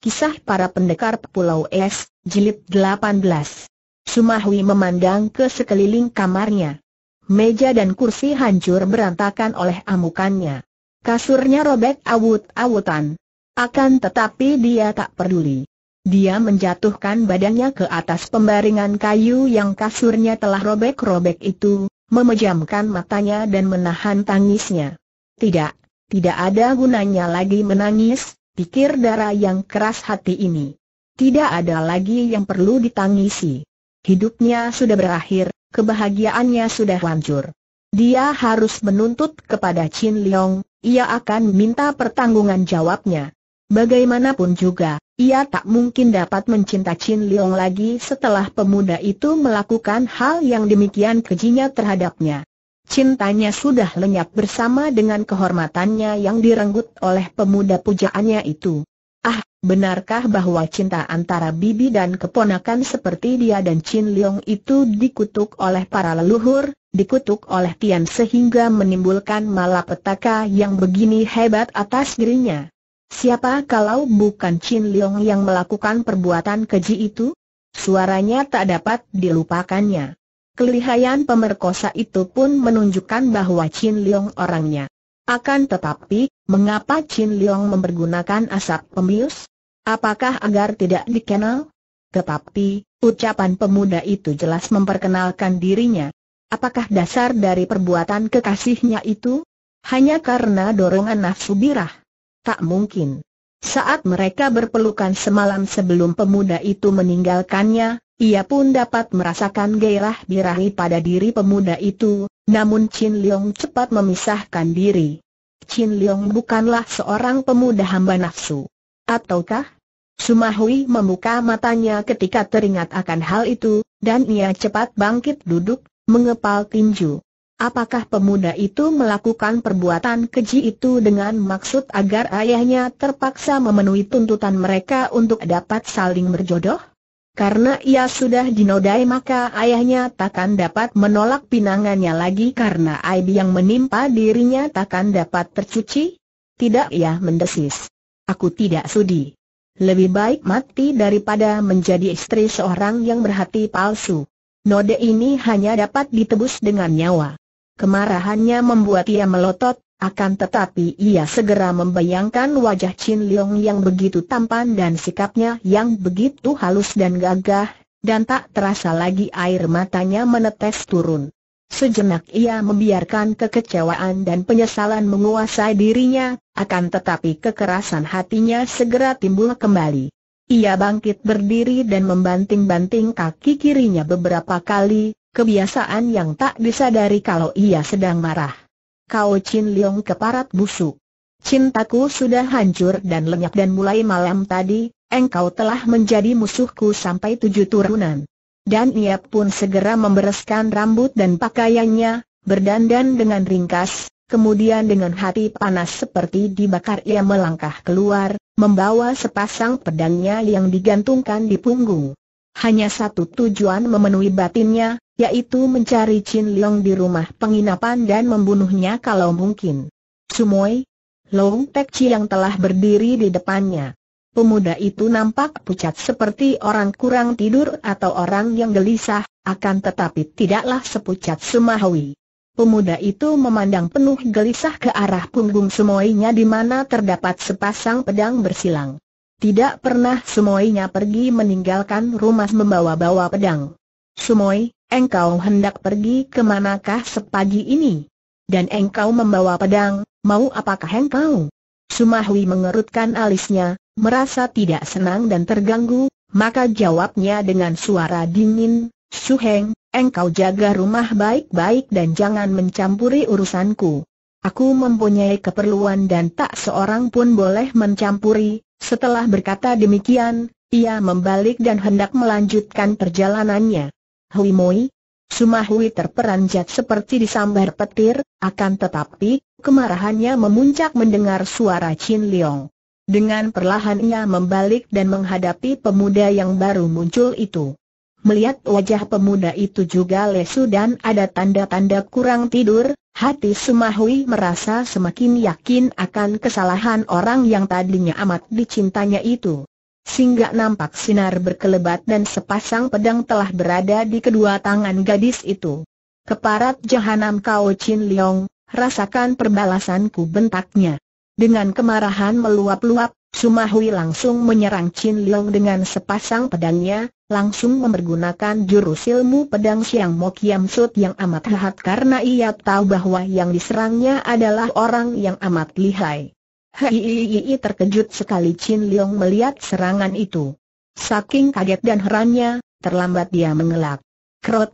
Kisah para pendekar Pulau Es, Jilid 18. Sumahwi memandang ke sekeliling kamarnya. Meja dan kursi hancur berantakan oleh amukannya. Kasurnya robek awut-awutan. Akan tetapi dia tak peduli. Dia menjatuhkan badannya ke atas pembaringan kayu yang kasurnya telah robek-robek itu, memejamkan matanya dan menahan tangisnya. Tidak, tidak ada gunanya lagi menangis, pikir darah yang keras hati ini. Tidak ada lagi yang perlu ditangisi. Hidupnya sudah berakhir, kebahagiaannya sudah hancur. Dia harus menuntut kepada Chin Leong, ia akan minta pertanggungan jawabnya. Bagaimanapun juga, ia tak mungkin dapat mencinta Chin Leong lagi setelah pemuda itu melakukan hal yang demikian kejinya terhadapnya. Cintanya sudah lenyap bersama dengan kehormatannya yang direnggut oleh pemuda pujaannya itu. Ah, benarkah bahwa cinta antara bibi dan keponakan seperti dia dan Chin Leong itu dikutuk oleh para leluhur, dikutuk oleh Tian sehingga menimbulkan malapetaka yang begini hebat atas dirinya? Siapa kalau bukan Chin Leong yang melakukan perbuatan keji itu? Suaranya tak dapat dilupakannya. Kelihayan pemerkosa itu pun menunjukkan bahwa Chin Leong orangnya. Akan tetapi, mengapa Chin Leong mempergunakan asap pemius? Apakah agar tidak dikenal? Tetapi, ucapan pemuda itu jelas memperkenalkan dirinya. Apakah dasar dari perbuatan kekasihnya itu? Hanya karena dorongan nafsu birah? Tak mungkin. Saat mereka berpelukan semalam sebelum pemuda itu meninggalkannya, ia pun dapat merasakan gairah birahi pada diri pemuda itu, namun Chin Leong cepat memisahkan diri. Chin Leong bukanlah seorang pemuda hamba nafsu. Ataukah? Sumahui membuka matanya ketika teringat akan hal itu, dan ia cepat bangkit duduk, mengepal tinju. Apakah pemuda itu melakukan perbuatan keji itu dengan maksud agar ayahnya terpaksa memenuhi tuntutan mereka untuk dapat saling berjodoh? Karena ia sudah dinodai maka ayahnya takkan dapat menolak pinangannya lagi karena aib yang menimpa dirinya takkan dapat tercuci? Tidak ia mendesis. Aku tidak sudi. Lebih baik mati daripada menjadi istri seorang yang berhati palsu. Noda ini hanya dapat ditebus dengan nyawa. Kemarahannya membuat ia melotot, akan tetapi ia segera membayangkan wajah Chin Leong yang begitu tampan dan sikapnya yang begitu halus dan gagah, dan tak terasa lagi air matanya menetes turun. Sejenak ia membiarkan kekecewaan dan penyesalan menguasai dirinya, akan tetapi kekerasan hatinya segera timbul kembali. Ia bangkit berdiri dan membanting-banting kaki kirinya beberapa kali, kebiasaan yang tak disadari kalau ia sedang marah kau Chin Leong keparat busuk. Cintaku sudah hancur dan lenyap dan mulai malam tadi, engkau telah menjadi musuhku sampai tujuh turunan. Dan ia pun segera membereskan rambut dan pakaiannya, berdandan dengan ringkas, kemudian dengan hati panas seperti dibakar ia melangkah keluar, membawa sepasang pedangnya yang digantungkan di punggung. Hanya satu tujuan memenuhi batinnya, yaitu mencari Chin Leong di rumah penginapan dan membunuhnya kalau mungkin. Sumoy, Long Tek Chi yang telah berdiri di depannya. Pemuda itu nampak pucat seperti orang kurang tidur atau orang yang gelisah, akan tetapi tidaklah sepucat Semahui. Pemuda itu memandang penuh gelisah ke arah punggung Sumoinya di mana terdapat sepasang pedang bersilang. Tidak pernah Sumoinya pergi meninggalkan rumah membawa-bawa pedang. Sumoi, Engkau hendak pergi ke manakah sepagi ini? Dan engkau membawa pedang, mau apakah engkau? Sumahwi mengerutkan alisnya, merasa tidak senang dan terganggu, maka jawabnya dengan suara dingin, Suheng, engkau jaga rumah baik-baik dan jangan mencampuri urusanku. Aku mempunyai keperluan dan tak seorang pun boleh mencampuri. Setelah berkata demikian, ia membalik dan hendak melanjutkan perjalanannya. Hui Moi, Sumahui terperanjat seperti disambar petir, akan tetapi, kemarahannya memuncak mendengar suara Chin Leong. Dengan perlahan ia membalik dan menghadapi pemuda yang baru muncul itu. Melihat wajah pemuda itu juga lesu dan ada tanda-tanda kurang tidur, hati Sumahui merasa semakin yakin akan kesalahan orang yang tadinya amat dicintanya itu sehingga nampak sinar berkelebat dan sepasang pedang telah berada di kedua tangan gadis itu. Keparat jahanam kau Chin Leong, rasakan perbalasanku bentaknya. Dengan kemarahan meluap-luap, Sumahui langsung menyerang Chin Leong dengan sepasang pedangnya, langsung mempergunakan jurus ilmu pedang Siang Mo Kiam Sut yang amat lihat karena ia tahu bahwa yang diserangnya adalah orang yang amat lihai. Hei terkejut sekali Chin Leong melihat serangan itu. Saking kaget dan herannya, terlambat dia mengelak. Krot.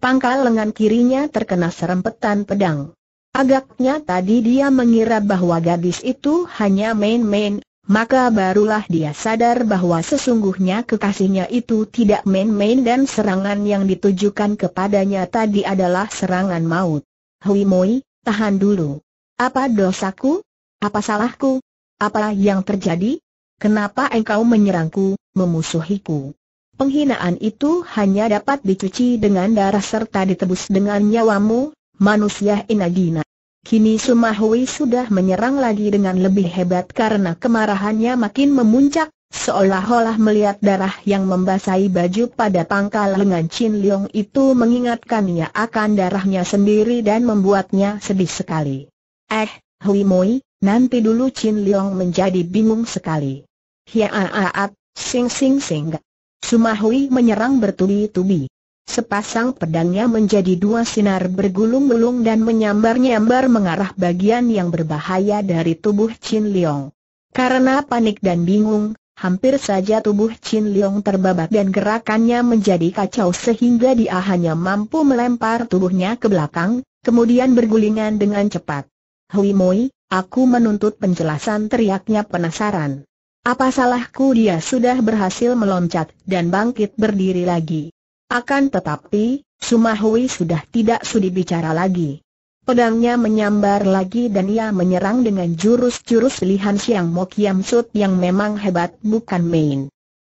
Pangkal lengan kirinya terkena serempetan pedang. Agaknya tadi dia mengira bahwa gadis itu hanya main-main, maka barulah dia sadar bahwa sesungguhnya kekasihnya itu tidak main-main dan serangan yang ditujukan kepadanya tadi adalah serangan maut. Hui Moi, tahan dulu. Apa dosaku? Apa salahku? Apa yang terjadi? Kenapa engkau menyerangku, memusuhiku? Penghinaan itu hanya dapat dicuci dengan darah serta ditebus dengan nyawamu, manusia Inagina. Kini Sumahui sudah menyerang lagi dengan lebih hebat karena kemarahannya makin memuncak, seolah-olah melihat darah yang membasahi baju pada pangkal lengan Chin Leong itu mengingatkannya akan darahnya sendiri dan membuatnya sedih sekali. Eh, Hui Moi, Nanti dulu Chin Leong menjadi bingung sekali. Hiaaat, sing sing sing. Sumahui menyerang bertubi-tubi. Sepasang pedangnya menjadi dua sinar bergulung-gulung dan menyambar-nyambar mengarah bagian yang berbahaya dari tubuh Chin Leong. Karena panik dan bingung, hampir saja tubuh Chin Leong terbabak dan gerakannya menjadi kacau sehingga dia hanya mampu melempar tubuhnya ke belakang, kemudian bergulingan dengan cepat. Hui Moi, Aku menuntut penjelasan teriaknya penasaran. Apa salahku dia sudah berhasil meloncat dan bangkit berdiri lagi. Akan tetapi, Sumahui sudah tidak sudi bicara lagi. Pedangnya menyambar lagi dan ia menyerang dengan jurus-jurus lihan siang Mokiam Sut yang memang hebat bukan main.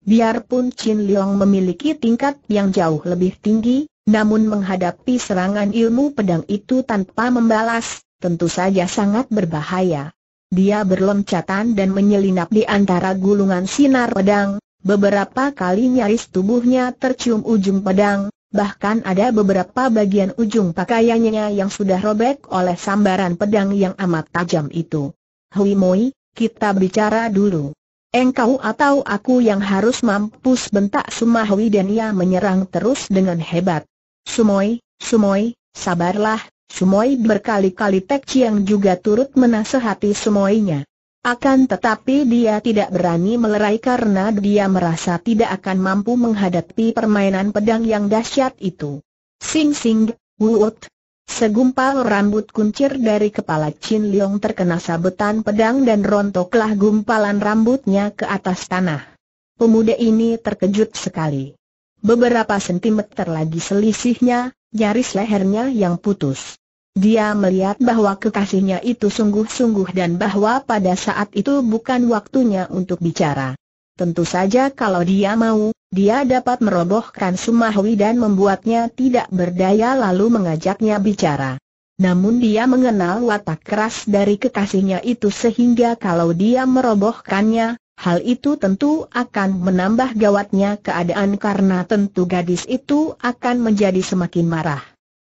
Biarpun Chin Leong memiliki tingkat yang jauh lebih tinggi, namun menghadapi serangan ilmu pedang itu tanpa membalas, tentu saja sangat berbahaya. Dia berloncatan dan menyelinap di antara gulungan sinar pedang, beberapa kali nyaris tubuhnya tercium ujung pedang, bahkan ada beberapa bagian ujung pakaiannya yang sudah robek oleh sambaran pedang yang amat tajam itu. Hui Moi, kita bicara dulu. Engkau atau aku yang harus mampus bentak Sumahui dan ia menyerang terus dengan hebat. Sumoi, Sumoi, sabarlah, semua berkali-kali Tek Chiang juga turut menasehati semuanya. Akan tetapi dia tidak berani melerai karena dia merasa tidak akan mampu menghadapi permainan pedang yang dahsyat itu. Sing sing, wuut. Segumpal rambut kuncir dari kepala Chin Leong terkena sabetan pedang dan rontoklah gumpalan rambutnya ke atas tanah. Pemuda ini terkejut sekali. Beberapa sentimeter lagi selisihnya, Nyaris lehernya yang putus. Dia melihat bahwa kekasihnya itu sungguh-sungguh dan bahwa pada saat itu bukan waktunya untuk bicara. Tentu saja kalau dia mau, dia dapat merobohkan Sumahwi dan membuatnya tidak berdaya lalu mengajaknya bicara. Namun dia mengenal watak keras dari kekasihnya itu sehingga kalau dia merobohkannya, Hal itu tentu akan menambah gawatnya keadaan karena tentu gadis itu akan menjadi semakin marah.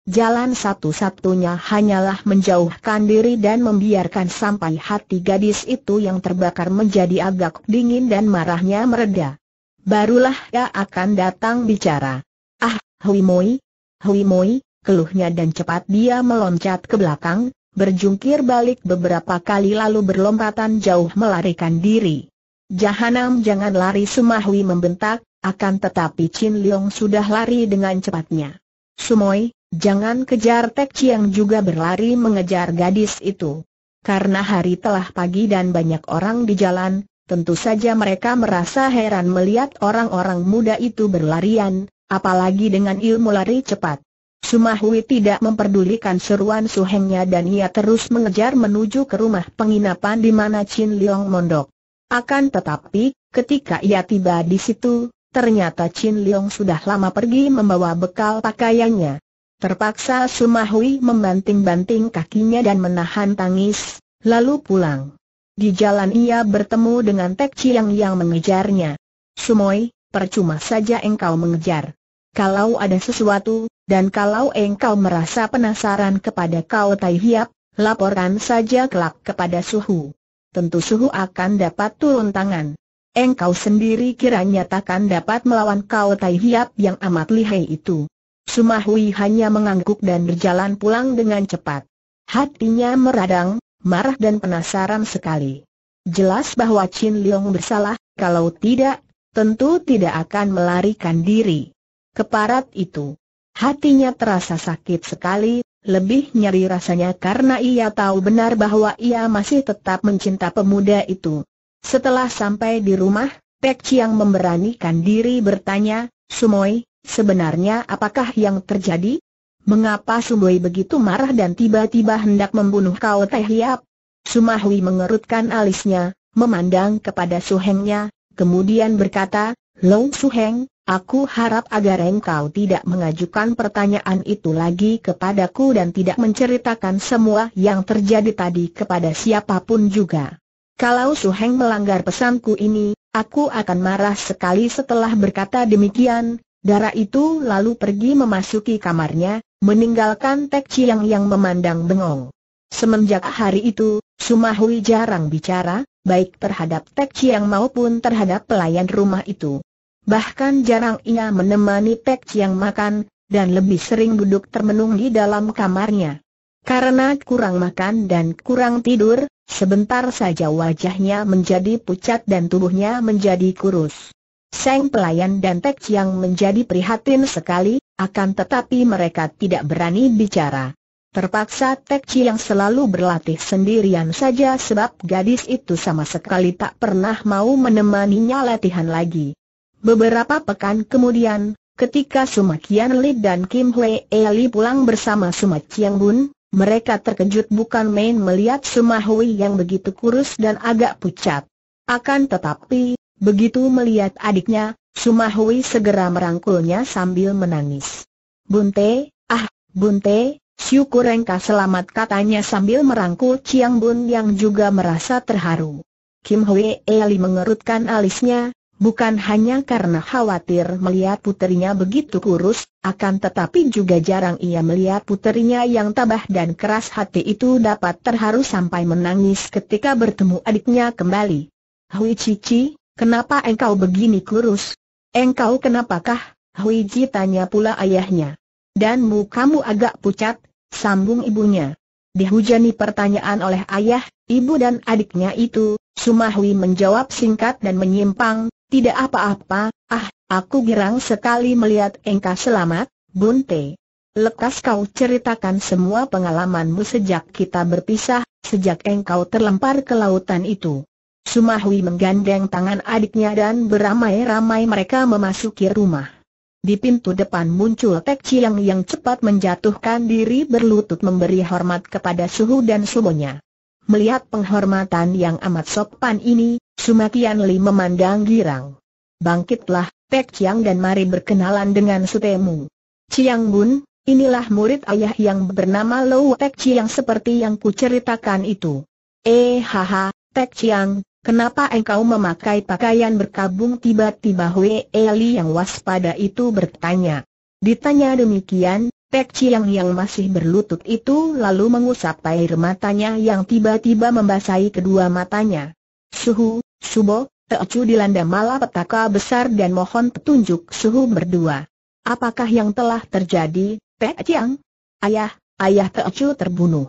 Jalan satu-satunya hanyalah menjauhkan diri dan membiarkan sampai hati gadis itu yang terbakar menjadi agak dingin dan marahnya mereda. Barulah ia akan datang bicara. Ah, Hui Moi, Hui Moi, keluhnya dan cepat dia meloncat ke belakang, berjungkir balik beberapa kali lalu berlompatan jauh melarikan diri. Jahanam jangan lari Sumahui membentak, akan tetapi Chin Leong sudah lari dengan cepatnya. Sumoi, jangan kejar Tek Chiang juga berlari mengejar gadis itu. Karena hari telah pagi dan banyak orang di jalan, tentu saja mereka merasa heran melihat orang-orang muda itu berlarian, apalagi dengan ilmu lari cepat. Sumahui tidak memperdulikan seruan suhengnya dan ia terus mengejar menuju ke rumah penginapan di mana Chin Leong mondok. Akan tetapi, ketika ia tiba di situ, ternyata Chin Leong sudah lama pergi membawa bekal pakaiannya. Terpaksa Sumahui membanting-banting kakinya dan menahan tangis, lalu pulang. Di jalan ia bertemu dengan Tek Chiang yang mengejarnya. Sumoi, percuma saja engkau mengejar. Kalau ada sesuatu, dan kalau engkau merasa penasaran kepada kau Tai Hiap, laporkan saja kelak kepada Suhu tentu suhu akan dapat turun tangan. Engkau sendiri kiranya takkan dapat melawan kau Tai Hiap yang amat lihai itu. Sumahui hanya mengangguk dan berjalan pulang dengan cepat. Hatinya meradang, marah dan penasaran sekali. Jelas bahwa Chin Leong bersalah, kalau tidak, tentu tidak akan melarikan diri. Keparat itu. Hatinya terasa sakit sekali, lebih nyeri rasanya karena ia tahu benar bahwa ia masih tetap mencinta pemuda itu. Setelah sampai di rumah, Pek Chiang memberanikan diri bertanya, Sumoi, sebenarnya apakah yang terjadi? Mengapa Sumoi begitu marah dan tiba-tiba hendak membunuh kau Teh Hiap? Sumahui mengerutkan alisnya, memandang kepada Suhengnya, kemudian berkata, Su Suheng, Aku harap agar engkau tidak mengajukan pertanyaan itu lagi kepadaku dan tidak menceritakan semua yang terjadi tadi kepada siapapun juga. Kalau Heng melanggar pesanku ini, aku akan marah sekali setelah berkata demikian, darah itu lalu pergi memasuki kamarnya, meninggalkan Tek Chiang yang memandang bengong. Semenjak hari itu, Sumahui jarang bicara, baik terhadap Tek Chiang maupun terhadap pelayan rumah itu. Bahkan jarang ia menemani Pek Chiang makan, dan lebih sering duduk termenung di dalam kamarnya. Karena kurang makan dan kurang tidur, sebentar saja wajahnya menjadi pucat dan tubuhnya menjadi kurus. Seng pelayan dan Pek Chiang menjadi prihatin sekali, akan tetapi mereka tidak berani bicara. Terpaksa Pek Chiang selalu berlatih sendirian saja sebab gadis itu sama sekali tak pernah mau menemaninya latihan lagi. Beberapa pekan kemudian, ketika Suma Kian Li dan Kim Hwee Li pulang bersama Suma Chiang Bun, mereka terkejut bukan main melihat Suma Hui yang begitu kurus dan agak pucat. Akan tetapi, begitu melihat adiknya, Suma Hui segera merangkulnya sambil menangis. Bunte, ah, Bunte, syukur engkau selamat katanya sambil merangkul Chiang Bun yang juga merasa terharu. Kim Hwee Eli mengerutkan alisnya, Bukan hanya karena khawatir melihat puterinya begitu kurus, akan tetapi juga jarang ia melihat puterinya yang tabah dan keras hati itu dapat terharu sampai menangis ketika bertemu adiknya kembali. Hui Cici, kenapa engkau begini kurus? Engkau kenapakah? Hui Ji tanya pula ayahnya. Dan mukamu agak pucat, sambung ibunya. Dihujani pertanyaan oleh ayah, ibu dan adiknya itu, Sumahui menjawab singkat dan menyimpang, tidak apa-apa, ah, aku girang sekali melihat engkau selamat, Bunte. Lekas kau ceritakan semua pengalamanmu sejak kita berpisah, sejak engkau terlempar ke lautan itu. Sumahui menggandeng tangan adiknya dan beramai-ramai mereka memasuki rumah. Di pintu depan muncul Tek Chiang yang cepat menjatuhkan diri berlutut memberi hormat kepada suhu dan sumonya. Melihat penghormatan yang amat sopan ini, Sumakian Li memandang girang. Bangkitlah, Pek Chiang dan mari berkenalan dengan sutemu. Chiang Bun, inilah murid ayah yang bernama Lo Pek Chiang seperti yang kuceritakan itu. Eh haha, Pek Chiang, kenapa engkau memakai pakaian berkabung tiba-tiba Hwe Eli yang waspada itu bertanya. Ditanya demikian, Pek Chiang yang masih berlutut itu lalu mengusap air matanya yang tiba-tiba membasahi kedua matanya. Suhu, Subo, Teocu dilanda malapetaka besar dan mohon petunjuk suhu berdua. Apakah yang telah terjadi, Tek Chiang? Ayah, ayah Teocu terbunuh.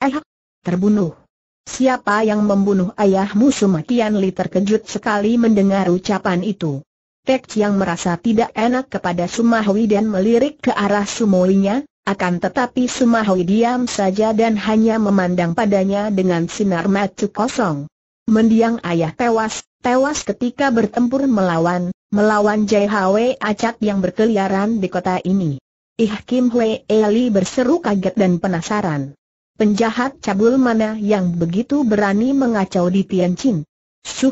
Eh, terbunuh. Siapa yang membunuh ayahmu Sumakian Li terkejut sekali mendengar ucapan itu. Tek Chiang merasa tidak enak kepada Hui dan melirik ke arah Sumoinya, akan tetapi Sumahui diam saja dan hanya memandang padanya dengan sinar mata kosong. Mendiang ayah tewas, tewas ketika bertempur melawan, melawan Jai Acat yang berkeliaran di kota ini. Ih Kim Hwe Eli berseru kaget dan penasaran. Penjahat cabul mana yang begitu berani mengacau di Tianjin?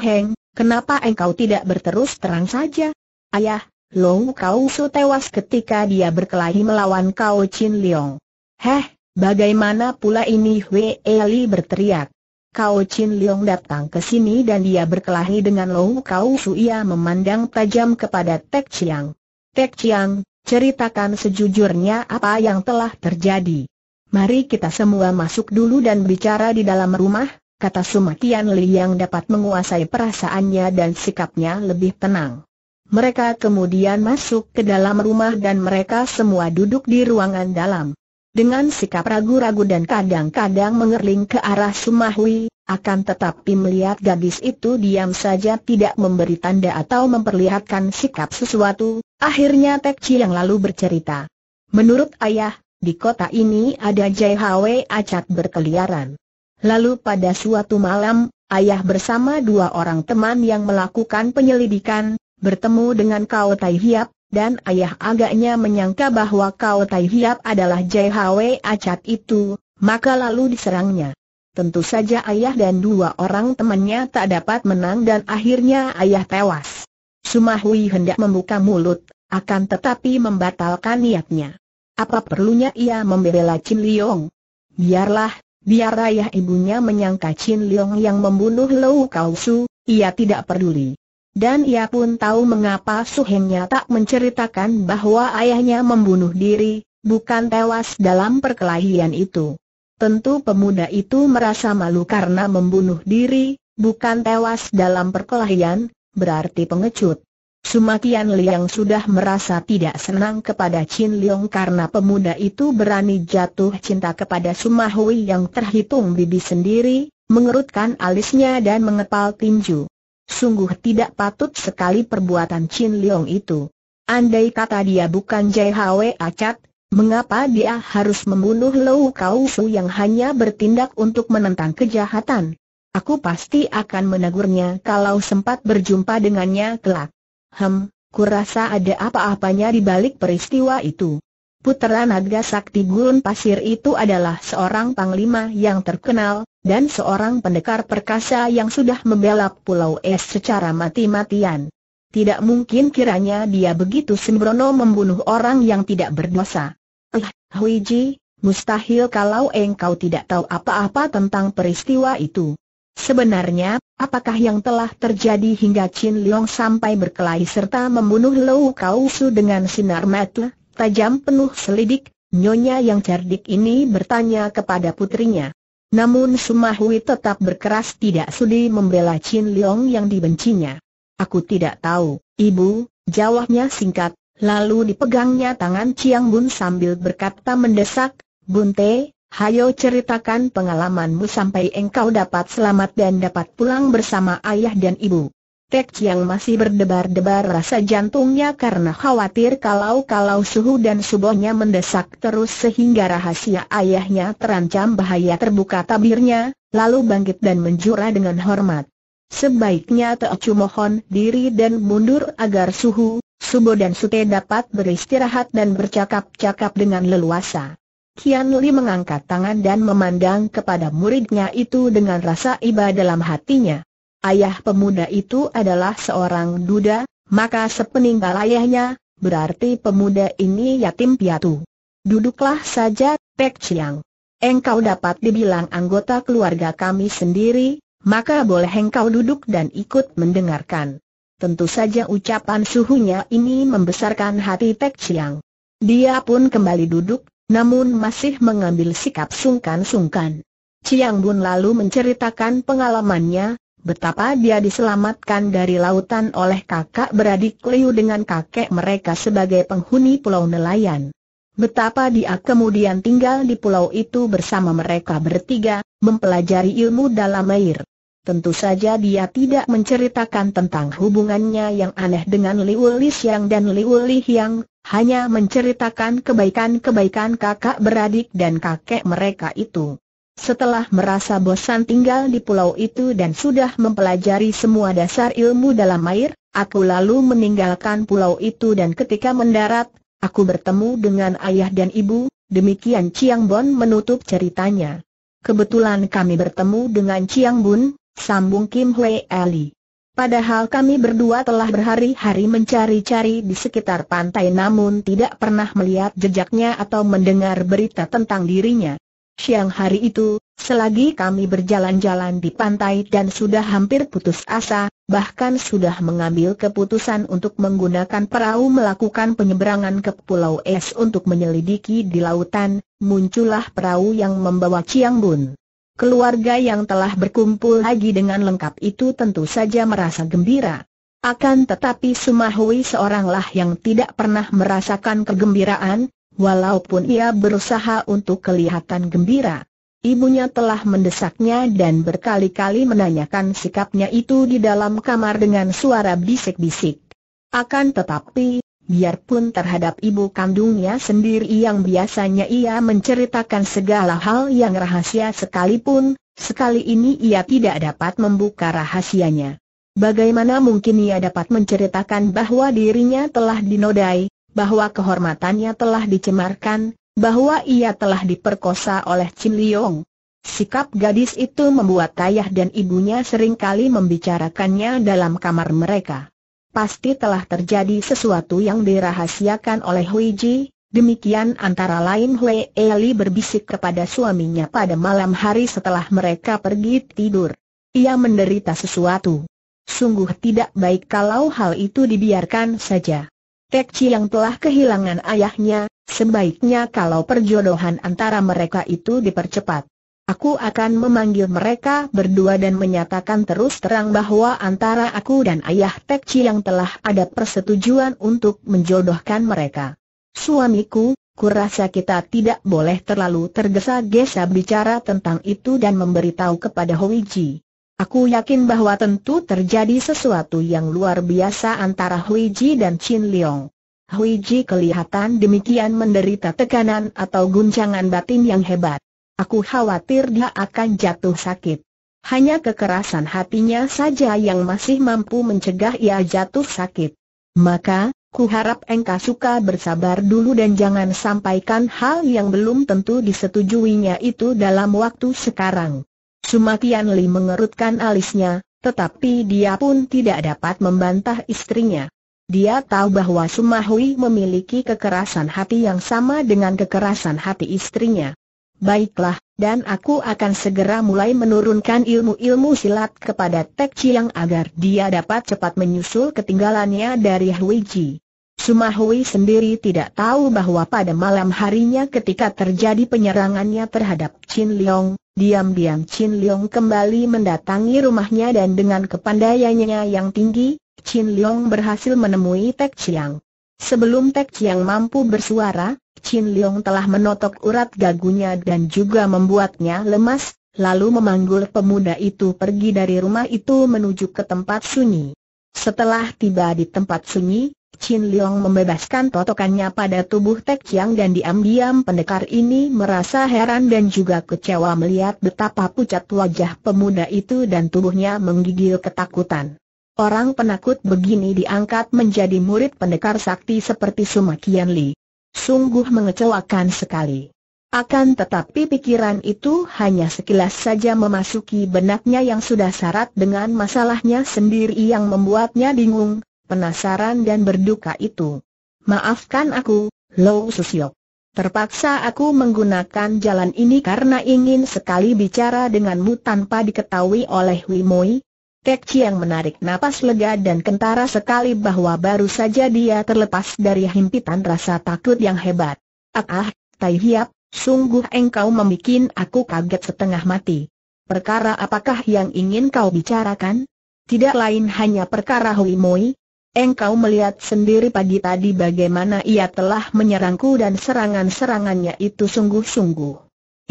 Heng, kenapa engkau tidak berterus terang saja? Ayah, Long Kau Su tewas ketika dia berkelahi melawan Kau Chin Leong. Heh, bagaimana pula ini Hwe Eli berteriak. Kau Chin Leong datang ke sini dan dia berkelahi dengan Lou Kau Ia memandang tajam kepada Tek Chiang. Tek Chiang, ceritakan sejujurnya apa yang telah terjadi. Mari kita semua masuk dulu dan bicara di dalam rumah, kata Sumatian Li yang dapat menguasai perasaannya dan sikapnya lebih tenang. Mereka kemudian masuk ke dalam rumah dan mereka semua duduk di ruangan dalam. Dengan sikap ragu-ragu dan kadang-kadang mengerling ke arah Sumahwi, akan tetapi melihat gadis itu diam saja tidak memberi tanda atau memperlihatkan sikap sesuatu, akhirnya Chi yang lalu bercerita. Menurut ayah, di kota ini ada JHW acak berkeliaran. Lalu pada suatu malam, ayah bersama dua orang teman yang melakukan penyelidikan, bertemu dengan Kau Tai Hiap, dan ayah agaknya menyangka bahwa kau Tai Hiap adalah JHW Acat itu, maka lalu diserangnya. Tentu saja ayah dan dua orang temannya tak dapat menang dan akhirnya ayah tewas. Sumahui hendak membuka mulut, akan tetapi membatalkan niatnya. Apa perlunya ia membela Chin Liong? Biarlah, biar ayah ibunya menyangka Chin Liong yang membunuh Lou Kausu, ia tidak peduli. Dan ia pun tahu mengapa Suhengnya tak menceritakan bahwa ayahnya membunuh diri, bukan tewas dalam perkelahian itu. Tentu pemuda itu merasa malu karena membunuh diri, bukan tewas dalam perkelahian, berarti pengecut. Sumakian Liang sudah merasa tidak senang kepada Chin Liang karena pemuda itu berani jatuh cinta kepada Sumahui yang terhitung bibi sendiri, mengerutkan alisnya dan mengepal tinju. Sungguh tidak patut sekali perbuatan Chin Leong itu. Andai kata dia bukan Jai Hwe Acat, mengapa dia harus membunuh Lou Kau Su yang hanya bertindak untuk menentang kejahatan? Aku pasti akan menegurnya kalau sempat berjumpa dengannya kelak. Hem, kurasa ada apa-apanya di balik peristiwa itu. Putera Naga Sakti Gurun Pasir itu adalah seorang panglima yang terkenal, dan seorang pendekar perkasa yang sudah membela Pulau Es secara mati-matian. Tidak mungkin kiranya dia begitu sembrono membunuh orang yang tidak berdosa. Eh, Huiji, mustahil kalau engkau tidak tahu apa-apa tentang peristiwa itu. Sebenarnya, apakah yang telah terjadi hingga Chin Leong sampai berkelahi serta membunuh Lou Kausu dengan sinar mata? tajam penuh selidik, nyonya yang cerdik ini bertanya kepada putrinya. Namun Sumahui tetap berkeras tidak sudi membela Chin Leong yang dibencinya. Aku tidak tahu, ibu, jawabnya singkat, lalu dipegangnya tangan Chiang Bun sambil berkata mendesak, Bunte, hayo ceritakan pengalamanmu sampai engkau dapat selamat dan dapat pulang bersama ayah dan ibu. Tek Chiang masih berdebar-debar rasa jantungnya karena khawatir kalau-kalau suhu dan subuhnya mendesak terus sehingga rahasia ayahnya terancam bahaya terbuka tabirnya, lalu bangkit dan menjura dengan hormat. Sebaiknya Teocu mohon diri dan mundur agar suhu, subo dan sute dapat beristirahat dan bercakap-cakap dengan leluasa. Kian Li mengangkat tangan dan memandang kepada muridnya itu dengan rasa iba dalam hatinya ayah pemuda itu adalah seorang duda, maka sepeninggal ayahnya, berarti pemuda ini yatim piatu. Duduklah saja, Pek Chiang. Engkau dapat dibilang anggota keluarga kami sendiri, maka boleh engkau duduk dan ikut mendengarkan. Tentu saja ucapan suhunya ini membesarkan hati Pek Chiang. Dia pun kembali duduk, namun masih mengambil sikap sungkan-sungkan. Chiang Bun lalu menceritakan pengalamannya, betapa dia diselamatkan dari lautan oleh kakak beradik Liu dengan kakek mereka sebagai penghuni pulau nelayan. Betapa dia kemudian tinggal di pulau itu bersama mereka bertiga, mempelajari ilmu dalam air. Tentu saja dia tidak menceritakan tentang hubungannya yang aneh dengan Liu Li dan Liu Li hanya menceritakan kebaikan-kebaikan kakak beradik dan kakek mereka itu. Setelah merasa bosan tinggal di pulau itu dan sudah mempelajari semua dasar ilmu dalam air, aku lalu meninggalkan pulau itu dan ketika mendarat, aku bertemu dengan ayah dan ibu, demikian Chiang Bon menutup ceritanya. Kebetulan kami bertemu dengan Chiang Bun, sambung Kim Hui Ali. Padahal kami berdua telah berhari-hari mencari-cari di sekitar pantai namun tidak pernah melihat jejaknya atau mendengar berita tentang dirinya. Siang hari itu, selagi kami berjalan-jalan di pantai dan sudah hampir putus asa, bahkan sudah mengambil keputusan untuk menggunakan perahu melakukan penyeberangan ke Pulau Es untuk menyelidiki di lautan, muncullah perahu yang membawa Chiang Bun. Keluarga yang telah berkumpul lagi dengan lengkap itu tentu saja merasa gembira. Akan tetapi Sumahui seoranglah yang tidak pernah merasakan kegembiraan, walaupun ia berusaha untuk kelihatan gembira. Ibunya telah mendesaknya dan berkali-kali menanyakan sikapnya itu di dalam kamar dengan suara bisik-bisik. Akan tetapi, biarpun terhadap ibu kandungnya sendiri yang biasanya ia menceritakan segala hal yang rahasia sekalipun, sekali ini ia tidak dapat membuka rahasianya. Bagaimana mungkin ia dapat menceritakan bahwa dirinya telah dinodai, bahwa kehormatannya telah dicemarkan, bahwa ia telah diperkosa oleh Chin Liong. Sikap gadis itu membuat ayah dan ibunya seringkali membicarakannya dalam kamar mereka. Pasti telah terjadi sesuatu yang dirahasiakan oleh Hui Ji, demikian antara lain Hui Eli berbisik kepada suaminya pada malam hari setelah mereka pergi tidur. Ia menderita sesuatu. Sungguh tidak baik kalau hal itu dibiarkan saja. Chi yang telah kehilangan ayahnya, sebaiknya kalau perjodohan antara mereka itu dipercepat. Aku akan memanggil mereka berdua dan menyatakan terus terang bahwa antara aku dan ayah Tekci yang telah ada persetujuan untuk menjodohkan mereka. Suamiku, kurasa kita tidak boleh terlalu tergesa-gesa bicara tentang itu dan memberitahu kepada Huiji. Aku yakin bahwa tentu terjadi sesuatu yang luar biasa antara Hui Ji dan Chin Leong. Hui Ji kelihatan demikian menderita tekanan atau guncangan batin yang hebat. Aku khawatir dia akan jatuh sakit. Hanya kekerasan hatinya saja yang masih mampu mencegah ia jatuh sakit. Maka, ku harap engkau suka bersabar dulu dan jangan sampaikan hal yang belum tentu disetujuinya itu dalam waktu sekarang. Cuma Li mengerutkan alisnya, tetapi dia pun tidak dapat membantah istrinya. Dia tahu bahwa Sumahui memiliki kekerasan hati yang sama dengan kekerasan hati istrinya. Baiklah, dan aku akan segera mulai menurunkan ilmu-ilmu silat kepada Tek Chiang agar dia dapat cepat menyusul ketinggalannya dari Huiji. Sumahui sendiri tidak tahu bahwa pada malam harinya ketika terjadi penyerangannya terhadap Chin Leong, Diam-diam Chin Leong kembali mendatangi rumahnya dan dengan kepandaiannya yang tinggi, Chin Leong berhasil menemui Tek Chiang. Sebelum Tek Chiang mampu bersuara, Chin Leong telah menotok urat gagunya dan juga membuatnya lemas, lalu memanggul pemuda itu pergi dari rumah itu menuju ke tempat sunyi. Setelah tiba di tempat sunyi, Chin Liang membebaskan totokannya pada tubuh Tek Chiang dan diam-diam pendekar ini merasa heran dan juga kecewa melihat betapa pucat wajah pemuda itu dan tubuhnya menggigil ketakutan. Orang penakut begini diangkat menjadi murid pendekar sakti seperti Sumakian Li. Sungguh mengecewakan sekali. Akan tetapi pikiran itu hanya sekilas saja memasuki benaknya yang sudah syarat dengan masalahnya sendiri yang membuatnya bingung, penasaran dan berduka itu. Maafkan aku, Lo Susio. Terpaksa aku menggunakan jalan ini karena ingin sekali bicara denganmu tanpa diketahui oleh Wimoi. Tek Chiang menarik napas lega dan kentara sekali bahwa baru saja dia terlepas dari himpitan rasa takut yang hebat. Ah, ah, Tai Hiap, sungguh engkau membuat aku kaget setengah mati. Perkara apakah yang ingin kau bicarakan? Tidak lain hanya perkara Hui Moi, Engkau melihat sendiri pagi tadi bagaimana ia telah menyerangku dan serangan-serangannya itu sungguh-sungguh.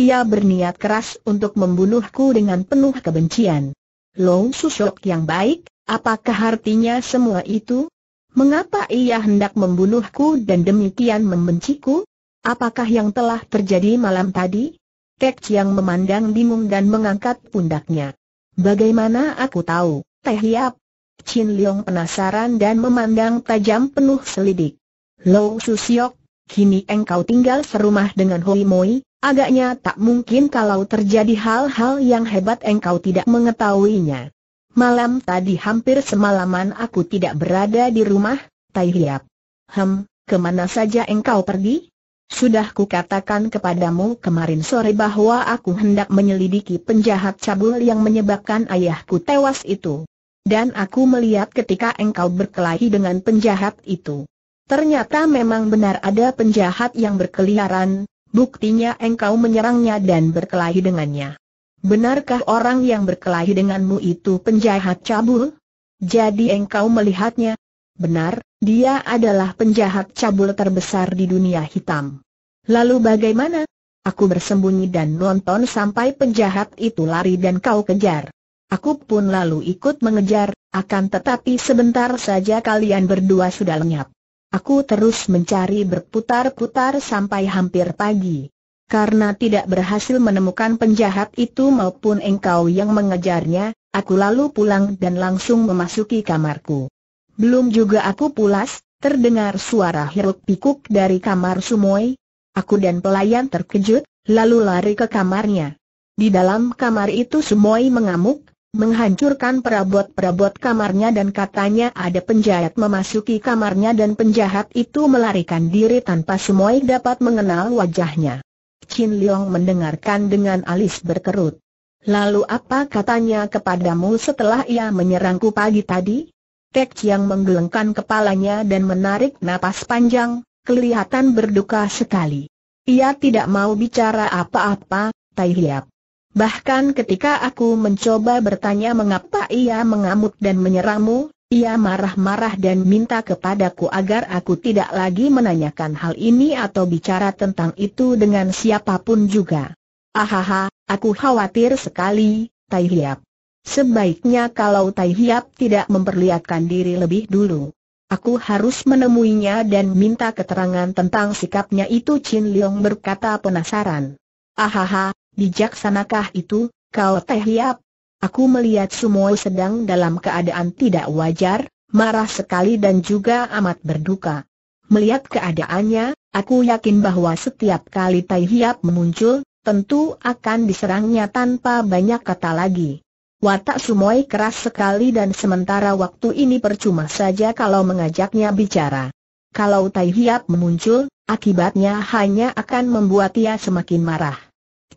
Ia berniat keras untuk membunuhku dengan penuh kebencian. Long susuk yang baik, apakah artinya semua itu? Mengapa ia hendak membunuhku dan demikian membenciku? Apakah yang telah terjadi malam tadi? Tek Chiang memandang bingung dan mengangkat pundaknya. Bagaimana aku tahu, Teh Hiap, Chin Leong penasaran dan memandang tajam penuh selidik. Lo Susiok, kini engkau tinggal serumah dengan Hoi Moi, agaknya tak mungkin kalau terjadi hal-hal yang hebat engkau tidak mengetahuinya. Malam tadi hampir semalaman aku tidak berada di rumah, Tai Hiap. Hem, kemana saja engkau pergi? Sudah ku katakan kepadamu kemarin sore bahwa aku hendak menyelidiki penjahat cabul yang menyebabkan ayahku tewas itu. Dan aku melihat ketika engkau berkelahi dengan penjahat itu. Ternyata memang benar ada penjahat yang berkeliaran, buktinya engkau menyerangnya dan berkelahi dengannya. Benarkah orang yang berkelahi denganmu itu penjahat cabul? Jadi engkau melihatnya? Benar, dia adalah penjahat cabul terbesar di dunia hitam. Lalu bagaimana? Aku bersembunyi dan nonton sampai penjahat itu lari dan kau kejar. Aku pun lalu ikut mengejar, akan tetapi sebentar saja kalian berdua sudah lenyap. Aku terus mencari berputar-putar sampai hampir pagi. Karena tidak berhasil menemukan penjahat itu maupun engkau yang mengejarnya, aku lalu pulang dan langsung memasuki kamarku. Belum juga aku pulas, terdengar suara hiruk pikuk dari kamar Sumoi. Aku dan pelayan terkejut, lalu lari ke kamarnya. Di dalam kamar itu Sumoi mengamuk, menghancurkan perabot-perabot kamarnya dan katanya ada penjahat memasuki kamarnya dan penjahat itu melarikan diri tanpa semua dapat mengenal wajahnya. Chin Leong mendengarkan dengan alis berkerut. Lalu apa katanya kepadamu setelah ia menyerangku pagi tadi? Tek Chiang menggelengkan kepalanya dan menarik napas panjang, kelihatan berduka sekali. Ia tidak mau bicara apa-apa, Tai Hiap. Bahkan ketika aku mencoba bertanya mengapa ia mengamuk dan menyerangmu, ia marah-marah dan minta kepadaku agar aku tidak lagi menanyakan hal ini atau bicara tentang itu dengan siapapun juga. Ahaha, aku khawatir sekali, Tai Hiap. Sebaiknya kalau Tai Hiap tidak memperlihatkan diri lebih dulu. Aku harus menemuinya dan minta keterangan tentang sikapnya itu Chin Leong berkata penasaran. Ahaha, bijaksanakah itu, kau teh hiap? Aku melihat Sumoi sedang dalam keadaan tidak wajar, marah sekali dan juga amat berduka. Melihat keadaannya, aku yakin bahwa setiap kali Tai Hiap muncul, tentu akan diserangnya tanpa banyak kata lagi. Watak Sumoi keras sekali dan sementara waktu ini percuma saja kalau mengajaknya bicara. Kalau Tai Hiap muncul, akibatnya hanya akan membuat ia semakin marah.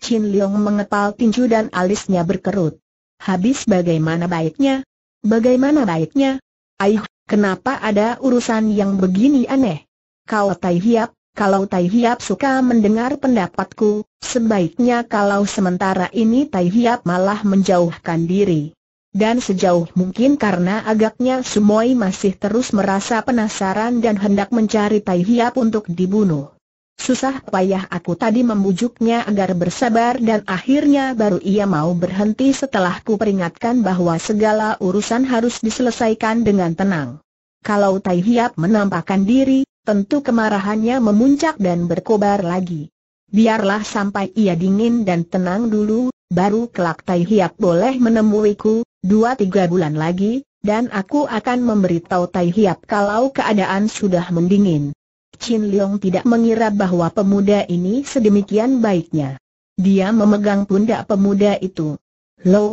Chin Leong mengepal tinju dan alisnya berkerut. Habis bagaimana baiknya? Bagaimana baiknya? Aih, kenapa ada urusan yang begini aneh? Kau Tai Hiap, kalau Tai Hiap suka mendengar pendapatku, sebaiknya kalau sementara ini Tai Hiap malah menjauhkan diri. Dan sejauh mungkin karena agaknya Sumoi masih terus merasa penasaran dan hendak mencari Tai Hiap untuk dibunuh. Susah payah aku tadi membujuknya agar bersabar dan akhirnya baru ia mau berhenti setelah ku peringatkan bahwa segala urusan harus diselesaikan dengan tenang. Kalau Tai Hiap menampakkan diri, tentu kemarahannya memuncak dan berkobar lagi. Biarlah sampai ia dingin dan tenang dulu, baru kelak Tai Hiap boleh menemuiku, dua-tiga bulan lagi, dan aku akan memberitahu Tai Hiap kalau keadaan sudah mendingin. Chin Leong tidak mengira bahwa pemuda ini sedemikian baiknya. Dia memegang pundak pemuda itu.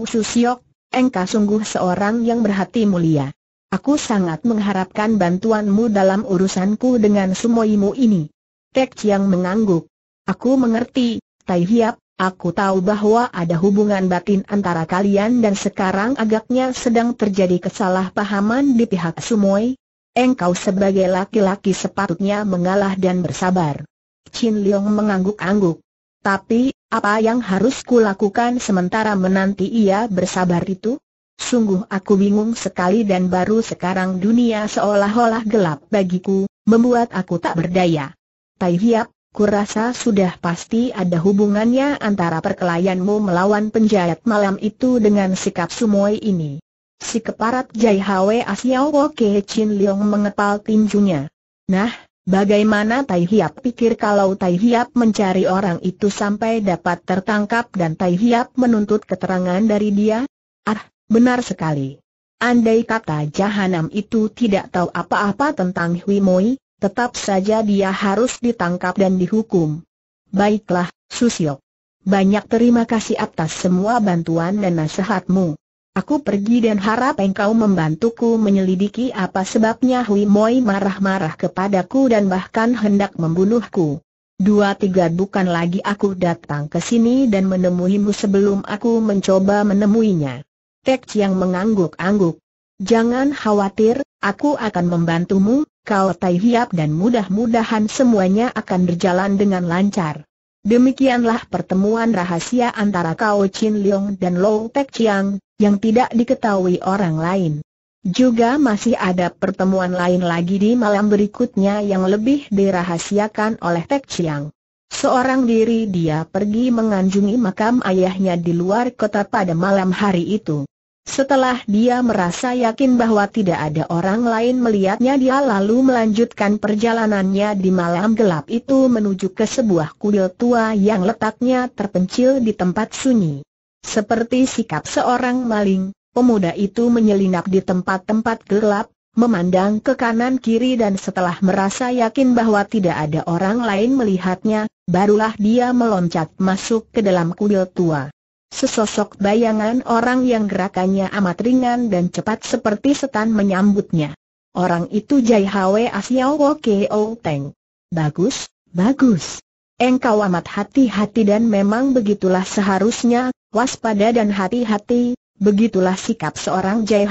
Su Siok, engkau sungguh seorang yang berhati mulia. Aku sangat mengharapkan bantuanmu dalam urusanku dengan sumoimu ini. Tek Chiang mengangguk. Aku mengerti, Tai Hiap, Aku tahu bahwa ada hubungan batin antara kalian dan sekarang agaknya sedang terjadi kesalahpahaman di pihak Sumoy. Engkau sebagai laki-laki sepatutnya mengalah dan bersabar. Chin Leong mengangguk-angguk. Tapi, apa yang harus kulakukan sementara menanti ia bersabar itu? Sungguh aku bingung sekali dan baru sekarang dunia seolah-olah gelap bagiku, membuat aku tak berdaya. Tai Hiap Kurasa sudah pasti ada hubungannya antara perkelahianmu melawan penjahat malam itu dengan sikap sumoi ini. Si keparat Jai Hwe Asiao Woke Chin Leong mengepal tinjunya. Nah, bagaimana Tai Hiap pikir kalau Tai Hiap mencari orang itu sampai dapat tertangkap dan Tai Hiap menuntut keterangan dari dia? Ah, benar sekali. Andai kata Jahanam itu tidak tahu apa-apa tentang Hui Moi, Tetap saja dia harus ditangkap dan dihukum. Baiklah, Susio. Banyak terima kasih atas semua bantuan dan nasihatmu. Aku pergi dan harap engkau membantuku menyelidiki apa sebabnya Hui Moi marah-marah kepadaku dan bahkan hendak membunuhku. Dua tiga bukan lagi aku datang ke sini dan menemuimu sebelum aku mencoba menemuinya. Tek yang mengangguk-angguk. Jangan khawatir, aku akan membantumu, Kau tai hiap dan mudah-mudahan semuanya akan berjalan dengan lancar. Demikianlah pertemuan rahasia antara kau Chin Leong dan Lou Tek Chiang, yang tidak diketahui orang lain. Juga masih ada pertemuan lain lagi di malam berikutnya yang lebih dirahasiakan oleh Tek Chiang. Seorang diri dia pergi mengunjungi makam ayahnya di luar kota pada malam hari itu. Setelah dia merasa yakin bahwa tidak ada orang lain melihatnya dia lalu melanjutkan perjalanannya di malam gelap itu menuju ke sebuah kuil tua yang letaknya terpencil di tempat sunyi. Seperti sikap seorang maling, pemuda itu menyelinap di tempat-tempat gelap, memandang ke kanan kiri dan setelah merasa yakin bahwa tidak ada orang lain melihatnya, barulah dia meloncat masuk ke dalam kuil tua. Sesosok bayangan orang yang gerakannya amat ringan dan cepat seperti setan menyambutnya. Orang itu Jai Hwe Asiao Keo Teng. Bagus, bagus. Engkau amat hati-hati dan memang begitulah seharusnya, waspada dan hati-hati, Begitulah sikap seorang jai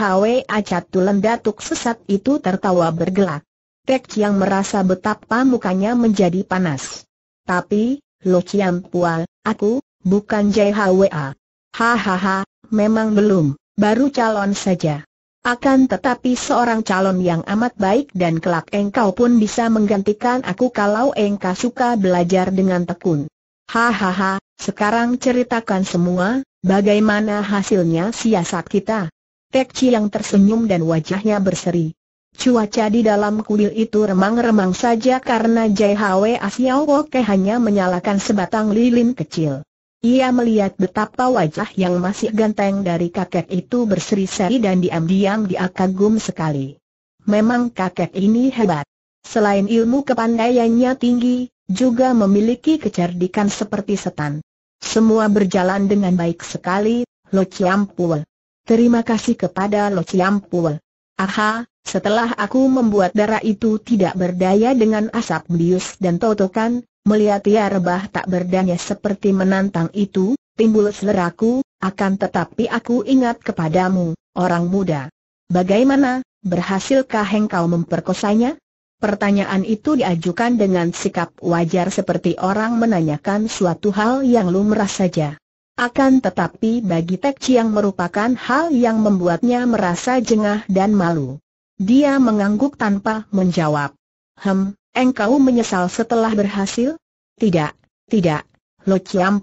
acat tulen Datuk sesat itu tertawa bergelak. Tek yang merasa betapa mukanya menjadi panas. Tapi, Lo Chiam Pual, aku, bukan JHWA. Hahaha, memang belum, baru calon saja. Akan tetapi seorang calon yang amat baik dan kelak engkau pun bisa menggantikan aku kalau engkau suka belajar dengan tekun. Hahaha, sekarang ceritakan semua, bagaimana hasilnya siasat kita. Chi yang tersenyum dan wajahnya berseri. Cuaca di dalam kuil itu remang-remang saja karena JHW Asiawoke hanya menyalakan sebatang lilin kecil. Ia melihat betapa wajah yang masih ganteng dari kakek itu berseri-seri dan diam-diam dia kagum sekali. Memang kakek ini hebat. Selain ilmu kepandaiannya tinggi, juga memiliki kecerdikan seperti setan. Semua berjalan dengan baik sekali, Lo Chiampul. Terima kasih kepada Lo Chiampul. Aha, setelah aku membuat darah itu tidak berdaya dengan asap bius dan totokan, Melihat ia rebah tak berdaya seperti menantang itu, timbul seleraku, akan tetapi aku ingat kepadamu, orang muda. Bagaimana, berhasilkah engkau memperkosanya? Pertanyaan itu diajukan dengan sikap wajar seperti orang menanyakan suatu hal yang lumrah saja. Akan tetapi bagi Tek Chiang merupakan hal yang membuatnya merasa jengah dan malu. Dia mengangguk tanpa menjawab. Hem, Engkau menyesal setelah berhasil? Tidak, tidak, Lo Chiam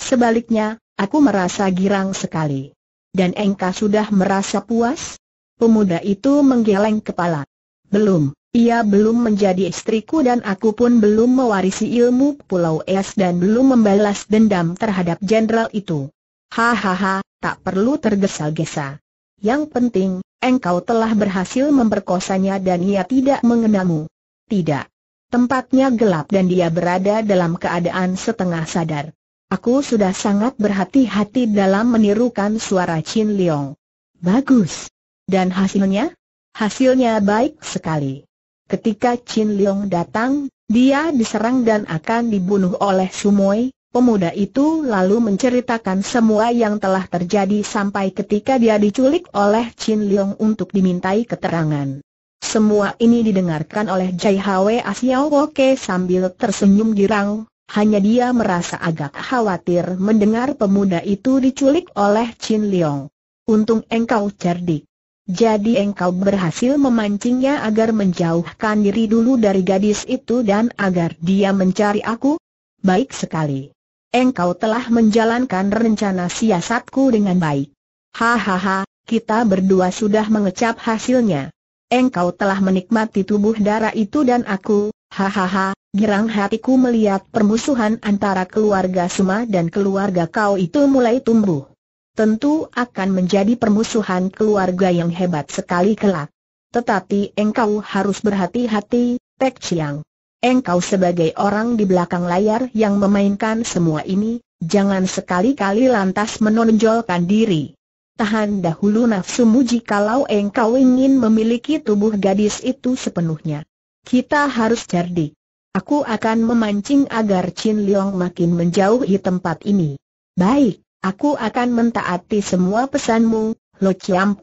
Sebaliknya, aku merasa girang sekali. Dan engkau sudah merasa puas? Pemuda itu menggeleng kepala. Belum, ia belum menjadi istriku dan aku pun belum mewarisi ilmu Pulau Es dan belum membalas dendam terhadap jenderal itu. Hahaha, tak perlu tergesa-gesa. Yang penting, engkau telah berhasil memperkosanya dan ia tidak mengenamu. Tidak. Tempatnya gelap dan dia berada dalam keadaan setengah sadar. Aku sudah sangat berhati-hati dalam menirukan suara Chin Leong. Bagus. Dan hasilnya? Hasilnya baik sekali. Ketika Chin Leong datang, dia diserang dan akan dibunuh oleh Sumoi, Pemuda itu lalu menceritakan semua yang telah terjadi sampai ketika dia diculik oleh Chin Leong untuk dimintai keterangan. Semua ini didengarkan oleh Jai Hwe Asiao Woke sambil tersenyum girang, hanya dia merasa agak khawatir mendengar pemuda itu diculik oleh Chin Leong. Untung engkau cerdik. Jadi engkau berhasil memancingnya agar menjauhkan diri dulu dari gadis itu dan agar dia mencari aku? Baik sekali. Engkau telah menjalankan rencana siasatku dengan baik. Hahaha, kita berdua sudah mengecap hasilnya engkau telah menikmati tubuh darah itu dan aku, hahaha, girang hatiku melihat permusuhan antara keluarga Suma dan keluarga kau itu mulai tumbuh. Tentu akan menjadi permusuhan keluarga yang hebat sekali kelak. Tetapi engkau harus berhati-hati, Tek Chiang. Engkau sebagai orang di belakang layar yang memainkan semua ini, jangan sekali-kali lantas menonjolkan diri. Tahan dahulu nafsu nafsumu jikalau engkau ingin memiliki tubuh gadis itu sepenuhnya. Kita harus cerdik. Aku akan memancing agar Chin Leong makin menjauhi tempat ini. Baik, aku akan mentaati semua pesanmu, Lo Chiam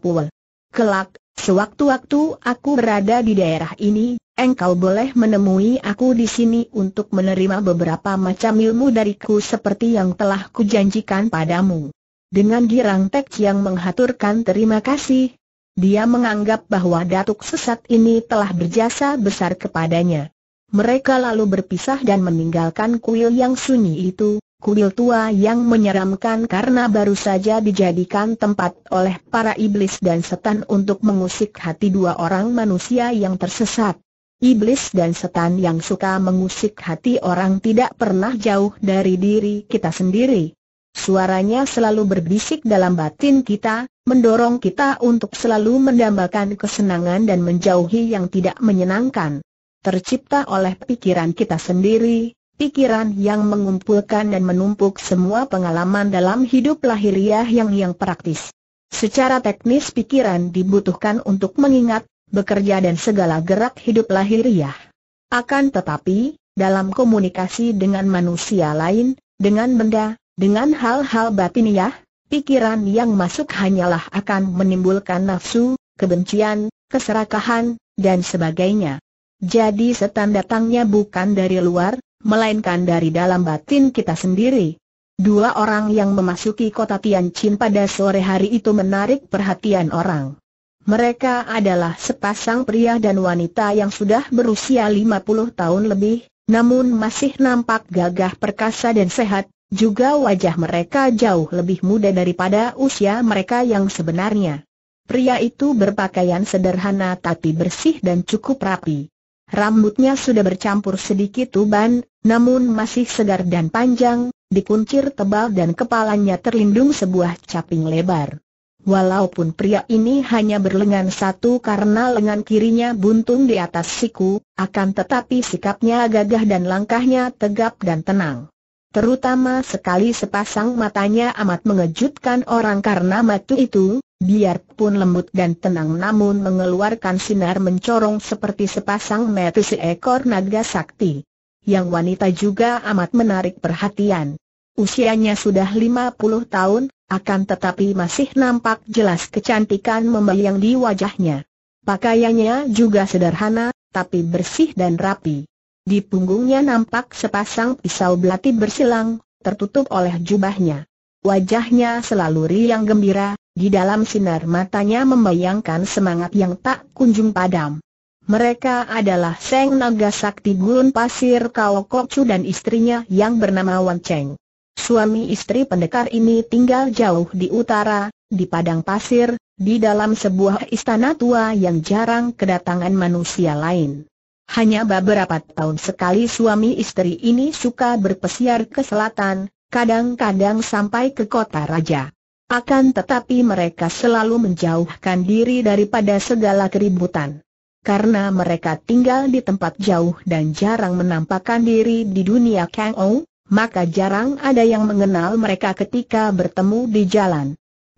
Kelak, sewaktu-waktu aku berada di daerah ini, engkau boleh menemui aku di sini untuk menerima beberapa macam ilmu dariku seperti yang telah kujanjikan padamu. Dengan girang Tek Chiang menghaturkan terima kasih, dia menganggap bahwa datuk sesat ini telah berjasa besar kepadanya. Mereka lalu berpisah dan meninggalkan kuil yang sunyi itu, kuil tua yang menyeramkan karena baru saja dijadikan tempat oleh para iblis dan setan untuk mengusik hati dua orang manusia yang tersesat. Iblis dan setan yang suka mengusik hati orang tidak pernah jauh dari diri kita sendiri. Suaranya selalu berbisik dalam batin kita, mendorong kita untuk selalu mendambakan kesenangan dan menjauhi yang tidak menyenangkan. Tercipta oleh pikiran kita sendiri, pikiran yang mengumpulkan dan menumpuk semua pengalaman dalam hidup lahiriah yang yang praktis. Secara teknis pikiran dibutuhkan untuk mengingat, bekerja dan segala gerak hidup lahiriah. Akan tetapi, dalam komunikasi dengan manusia lain, dengan benda, dengan hal-hal batiniah, ya, pikiran yang masuk hanyalah akan menimbulkan nafsu, kebencian, keserakahan, dan sebagainya. Jadi setan datangnya bukan dari luar, melainkan dari dalam batin kita sendiri. Dua orang yang memasuki kota Tianjin pada sore hari itu menarik perhatian orang. Mereka adalah sepasang pria dan wanita yang sudah berusia 50 tahun lebih, namun masih nampak gagah perkasa dan sehat, juga wajah mereka jauh lebih muda daripada usia mereka yang sebenarnya. Pria itu berpakaian sederhana tapi bersih dan cukup rapi. Rambutnya sudah bercampur sedikit tuban, namun masih segar dan panjang, dikuncir tebal dan kepalanya terlindung sebuah caping lebar. Walaupun pria ini hanya berlengan satu karena lengan kirinya buntung di atas siku, akan tetapi sikapnya gagah dan langkahnya tegap dan tenang. Terutama sekali sepasang matanya amat mengejutkan orang karena matu itu, biarpun lembut dan tenang namun mengeluarkan sinar mencorong seperti sepasang mata seekor naga sakti. Yang wanita juga amat menarik perhatian. Usianya sudah 50 tahun, akan tetapi masih nampak jelas kecantikan membayang di wajahnya. Pakaiannya juga sederhana, tapi bersih dan rapi. Di punggungnya nampak sepasang pisau belati bersilang, tertutup oleh jubahnya. Wajahnya selalu riang gembira, di dalam sinar matanya membayangkan semangat yang tak kunjung padam. Mereka adalah Seng Naga Sakti Gurun Pasir Kao Chu dan istrinya yang bernama Wan Cheng. Suami istri pendekar ini tinggal jauh di utara, di padang pasir, di dalam sebuah istana tua yang jarang kedatangan manusia lain. Hanya beberapa tahun sekali suami istri ini suka berpesiar ke selatan, kadang-kadang sampai ke kota raja. Akan tetapi mereka selalu menjauhkan diri daripada segala keributan. Karena mereka tinggal di tempat jauh dan jarang menampakkan diri di dunia Kang Ou, maka jarang ada yang mengenal mereka ketika bertemu di jalan.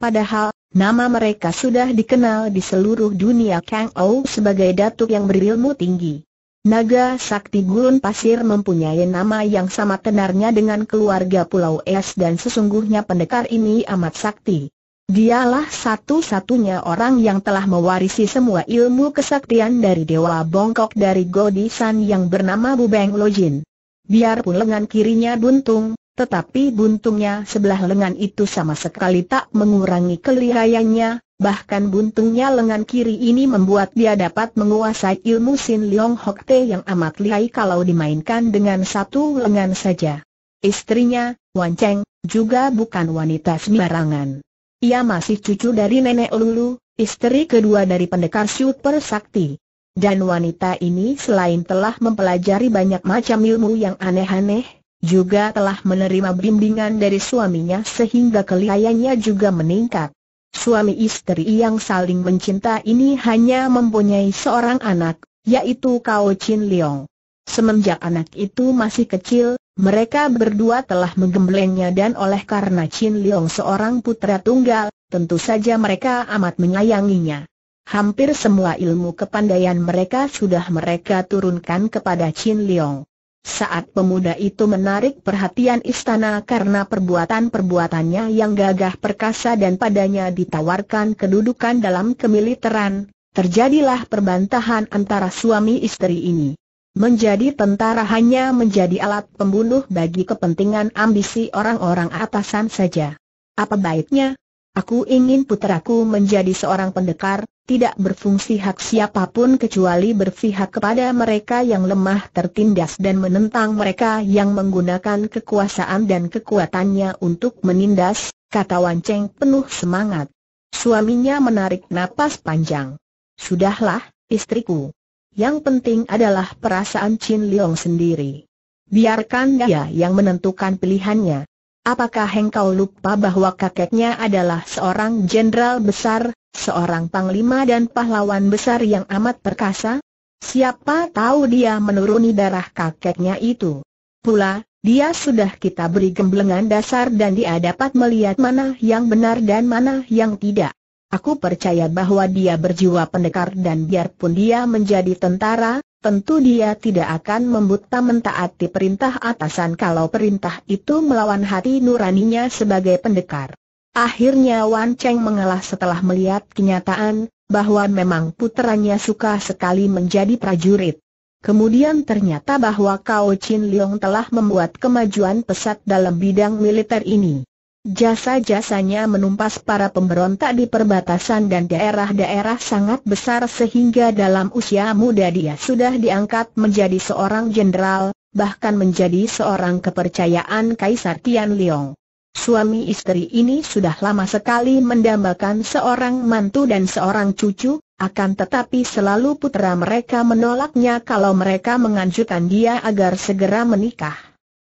Padahal, nama mereka sudah dikenal di seluruh dunia Kang Ou sebagai datuk yang berilmu tinggi. Naga Sakti Gurun Pasir mempunyai nama yang sama tenarnya dengan keluarga Pulau Es dan sesungguhnya pendekar ini amat sakti. Dialah satu-satunya orang yang telah mewarisi semua ilmu kesaktian dari Dewa Bongkok dari Godisan yang bernama Bubeng Lojin. Biarpun lengan kirinya buntung, tetapi buntungnya sebelah lengan itu sama sekali tak mengurangi kelihayannya, bahkan buntungnya lengan kiri ini membuat dia dapat menguasai ilmu Sin Leong Hok Te yang amat lihai kalau dimainkan dengan satu lengan saja. Istrinya, Wan Cheng, juga bukan wanita sembarangan. Ia masih cucu dari nenek Lulu, istri kedua dari pendekar Super Sakti. Dan wanita ini selain telah mempelajari banyak macam ilmu yang aneh-aneh, juga telah menerima bimbingan dari suaminya sehingga kelihayannya juga meningkat. Suami istri yang saling mencinta ini hanya mempunyai seorang anak, yaitu Kao Chin Leong. Semenjak anak itu masih kecil, mereka berdua telah menggemblengnya dan oleh karena Chin Leong seorang putra tunggal, tentu saja mereka amat menyayanginya. Hampir semua ilmu kepandaian mereka sudah mereka turunkan kepada Chin Leong. Saat pemuda itu menarik perhatian istana karena perbuatan-perbuatannya yang gagah perkasa dan padanya ditawarkan kedudukan dalam kemiliteran, terjadilah perbantahan antara suami istri ini. Menjadi tentara hanya menjadi alat pembunuh bagi kepentingan ambisi orang-orang atasan saja. Apa baiknya? Aku ingin putraku menjadi seorang pendekar, tidak berfungsi hak siapapun kecuali berpihak kepada mereka yang lemah tertindas dan menentang mereka yang menggunakan kekuasaan dan kekuatannya untuk menindas, kata Wan Cheng penuh semangat. Suaminya menarik napas panjang. Sudahlah, istriku. Yang penting adalah perasaan Chin Leong sendiri. Biarkan dia yang menentukan pilihannya. Apakah engkau lupa bahwa kakeknya adalah seorang jenderal besar, Seorang panglima dan pahlawan besar yang amat perkasa? Siapa tahu dia menuruni darah kakeknya itu. Pula, dia sudah kita beri gemblengan dasar dan dia dapat melihat mana yang benar dan mana yang tidak. Aku percaya bahwa dia berjiwa pendekar dan biarpun dia menjadi tentara, tentu dia tidak akan membuta mentaati perintah atasan kalau perintah itu melawan hati nuraninya sebagai pendekar. Akhirnya Wan Cheng mengalah setelah melihat kenyataan, bahwa memang putranya suka sekali menjadi prajurit. Kemudian ternyata bahwa Kao Chin Leong telah membuat kemajuan pesat dalam bidang militer ini. Jasa-jasanya menumpas para pemberontak di perbatasan dan daerah-daerah sangat besar sehingga dalam usia muda dia sudah diangkat menjadi seorang jenderal, bahkan menjadi seorang kepercayaan Kaisar Tian Leong. Suami istri ini sudah lama sekali mendambakan seorang mantu dan seorang cucu, akan tetapi selalu putera mereka menolaknya kalau mereka menganjurkan dia agar segera menikah.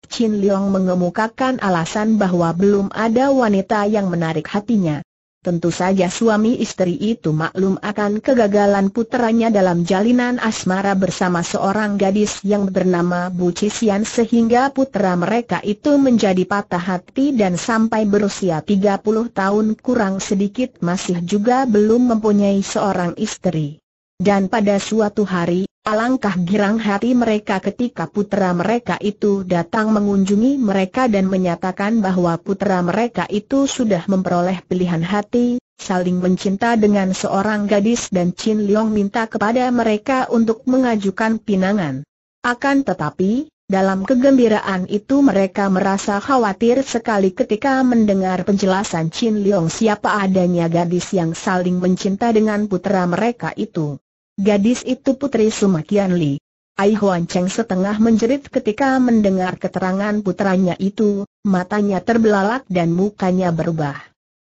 Chin Leong mengemukakan alasan bahwa belum ada wanita yang menarik hatinya. Tentu saja suami istri itu maklum akan kegagalan puteranya dalam jalinan asmara bersama seorang gadis yang bernama Bu Cisian sehingga putera mereka itu menjadi patah hati dan sampai berusia 30 tahun kurang sedikit masih juga belum mempunyai seorang istri. Dan pada suatu hari Alangkah girang hati mereka ketika putera mereka itu datang mengunjungi mereka dan menyatakan bahwa putera mereka itu sudah memperoleh pilihan hati, saling mencinta dengan seorang gadis dan Chin Leong minta kepada mereka untuk mengajukan pinangan. Akan tetapi, dalam kegembiraan itu mereka merasa khawatir sekali ketika mendengar penjelasan Chin Leong siapa adanya gadis yang saling mencinta dengan putera mereka itu. Gadis itu putri Sumakian Li. Ai Huan Cheng setengah menjerit ketika mendengar keterangan putranya itu, matanya terbelalak dan mukanya berubah.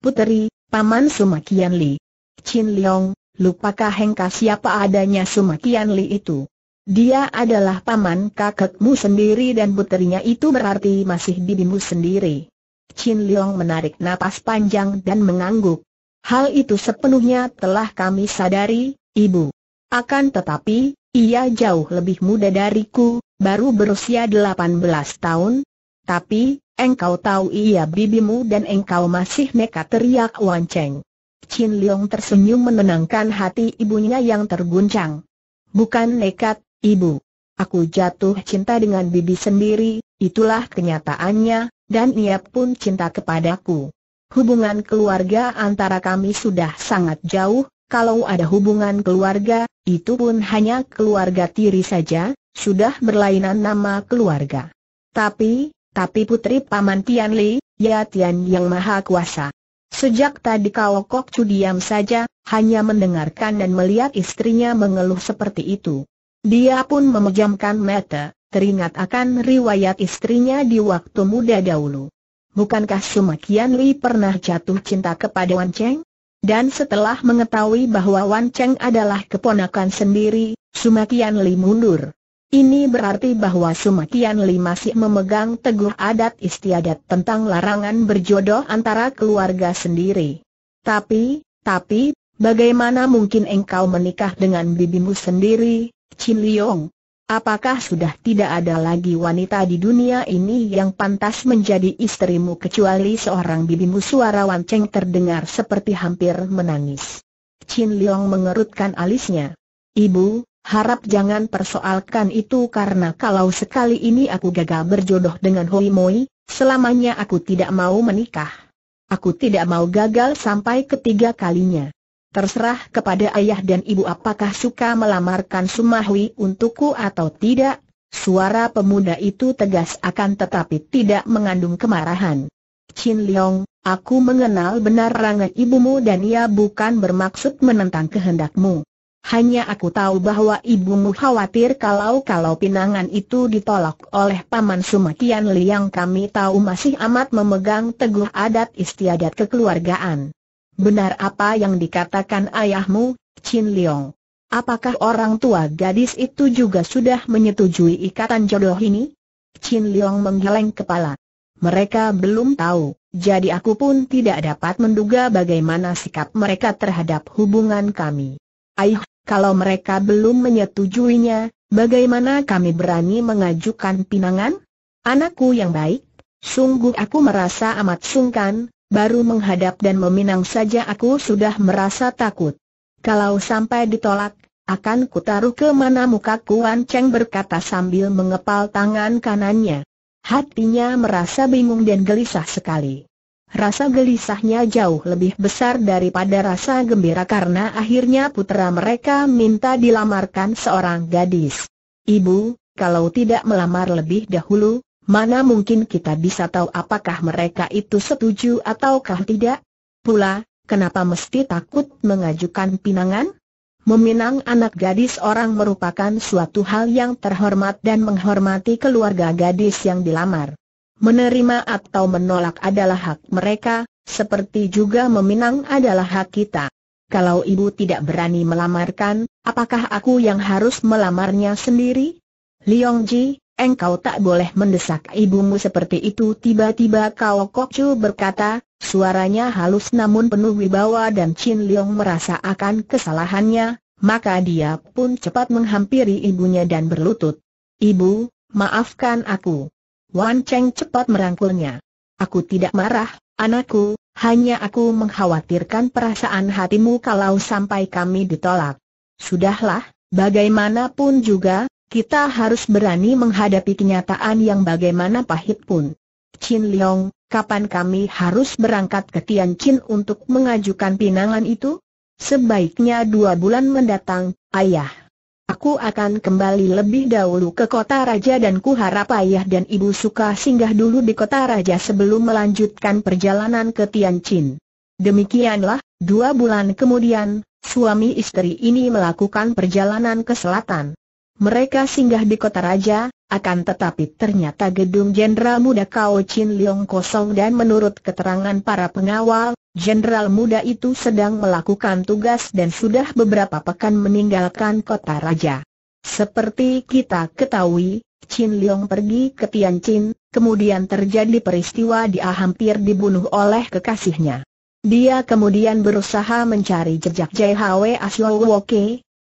Putri, Paman Sumakian Li. Chin Leong, lupakah hengka siapa adanya Sumakian Li itu? Dia adalah paman kakekmu sendiri dan putrinya itu berarti masih bibimu sendiri. Chin Leong menarik napas panjang dan mengangguk. Hal itu sepenuhnya telah kami sadari, Ibu. Akan tetapi, ia jauh lebih muda dariku, baru berusia 18 tahun. Tapi, engkau tahu ia bibimu dan engkau masih nekat teriak Wan Cheng. Chin Leong tersenyum menenangkan hati ibunya yang terguncang. Bukan nekat, ibu. Aku jatuh cinta dengan bibi sendiri, itulah kenyataannya, dan ia pun cinta kepadaku. Hubungan keluarga antara kami sudah sangat jauh, kalau ada hubungan keluarga, itu pun hanya keluarga tiri saja, sudah berlainan nama keluarga. Tapi, tapi putri Paman Tian Li, ya Tian yang maha kuasa. Sejak tadi kau Kok cu diam saja, hanya mendengarkan dan melihat istrinya mengeluh seperti itu. Dia pun memejamkan mata, teringat akan riwayat istrinya di waktu muda dahulu. Bukankah Sumakian Li pernah jatuh cinta kepada Wan Cheng? Dan setelah mengetahui bahwa Wan Cheng adalah keponakan sendiri, Sumakian Li mundur. Ini berarti bahwa Sumakian Li masih memegang teguh adat istiadat tentang larangan berjodoh antara keluarga sendiri. Tapi, tapi, bagaimana mungkin engkau menikah dengan bibimu sendiri, Chin Liong? Apakah sudah tidak ada lagi wanita di dunia ini yang pantas menjadi istrimu kecuali seorang bibimu suara Wan Cheng terdengar seperti hampir menangis. Chin Leong mengerutkan alisnya. Ibu, harap jangan persoalkan itu karena kalau sekali ini aku gagal berjodoh dengan Hoi Moi, selamanya aku tidak mau menikah. Aku tidak mau gagal sampai ketiga kalinya. Terserah kepada ayah dan ibu apakah suka melamarkan Sumahwi untukku atau tidak. Suara pemuda itu tegas akan tetapi tidak mengandung kemarahan. Chin Leong, aku mengenal benar rangan ibumu dan ia bukan bermaksud menentang kehendakmu. Hanya aku tahu bahwa ibumu khawatir kalau-kalau pinangan itu ditolak oleh Paman Sumakian Liang kami tahu masih amat memegang teguh adat istiadat kekeluargaan. Benar apa yang dikatakan ayahmu, Chin Leong? Apakah orang tua gadis itu juga sudah menyetujui ikatan jodoh ini? Chin Leong menggeleng kepala. Mereka belum tahu, jadi aku pun tidak dapat menduga bagaimana sikap mereka terhadap hubungan kami. Aih, kalau mereka belum menyetujuinya, bagaimana kami berani mengajukan pinangan? Anakku yang baik, sungguh aku merasa amat sungkan, baru menghadap dan meminang saja aku sudah merasa takut. Kalau sampai ditolak, akan kutaruh ke mana muka Kuan Cheng berkata sambil mengepal tangan kanannya. Hatinya merasa bingung dan gelisah sekali. Rasa gelisahnya jauh lebih besar daripada rasa gembira karena akhirnya putra mereka minta dilamarkan seorang gadis. Ibu, kalau tidak melamar lebih dahulu, Mana mungkin kita bisa tahu apakah mereka itu setuju ataukah tidak? Pula, kenapa mesti takut mengajukan pinangan? Meminang anak gadis orang merupakan suatu hal yang terhormat dan menghormati keluarga gadis yang dilamar. Menerima atau menolak adalah hak mereka, seperti juga meminang adalah hak kita. Kalau ibu tidak berani melamarkan, apakah aku yang harus melamarnya sendiri? Liong Ji, engkau tak boleh mendesak ibumu seperti itu tiba-tiba Kao Kokcu berkata, suaranya halus namun penuh wibawa dan Chin Leong merasa akan kesalahannya, maka dia pun cepat menghampiri ibunya dan berlutut. Ibu, maafkan aku. Wan Cheng cepat merangkulnya. Aku tidak marah, anakku, hanya aku mengkhawatirkan perasaan hatimu kalau sampai kami ditolak. Sudahlah, bagaimanapun juga, kita harus berani menghadapi kenyataan yang bagaimana pahit pun. Chin Leong, kapan kami harus berangkat ke Tianjin untuk mengajukan pinangan itu? Sebaiknya dua bulan mendatang, ayah. Aku akan kembali lebih dahulu ke kota raja dan ku harap ayah dan ibu suka singgah dulu di kota raja sebelum melanjutkan perjalanan ke Tianjin. Demikianlah, dua bulan kemudian, suami istri ini melakukan perjalanan ke selatan. Mereka singgah di kota raja, akan tetapi ternyata gedung Jenderal Muda Kao Chin Leong kosong dan menurut keterangan para pengawal, Jenderal Muda itu sedang melakukan tugas dan sudah beberapa pekan meninggalkan kota raja. Seperti kita ketahui, Chin Leong pergi ke Tianjin, kemudian terjadi peristiwa dia hampir dibunuh oleh kekasihnya. Dia kemudian berusaha mencari jejak Jai Hwa Asyo